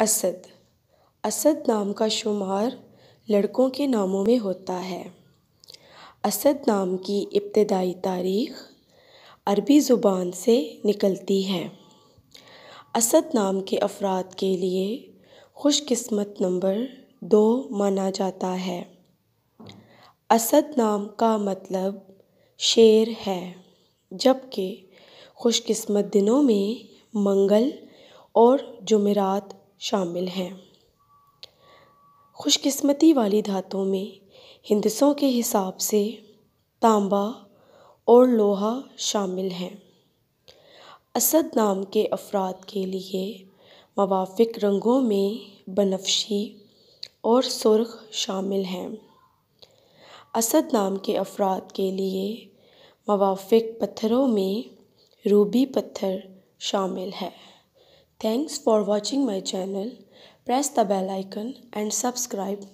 असद असद नाम का शुमार लड़कों के नामों में होता है असद नाम की इब्तदाई तारीख़ अरबी ज़ुबान से निकलती है असद नाम के अफ़राद के लिए खुशकिस्मत नंबर दो माना जाता है असद नाम का मतलब शेर है जबकि खुशकिस्मत दिनों में मंगल और जुमेरात शामिल हैं खुशकिस्मती वाली धातुओं में हिंदसों के हिसाब से तांबा और लोहा शामिल हैं असद नाम के अफराद के लिए मवाफिक रंगों में बनफशी और सुर्ख शामिल हैं असद नाम के अफराद के लिए मवाफिक पत्थरों में रूबी पत्थर शामिल है Thanks for watching my channel. Press the bell icon and subscribe.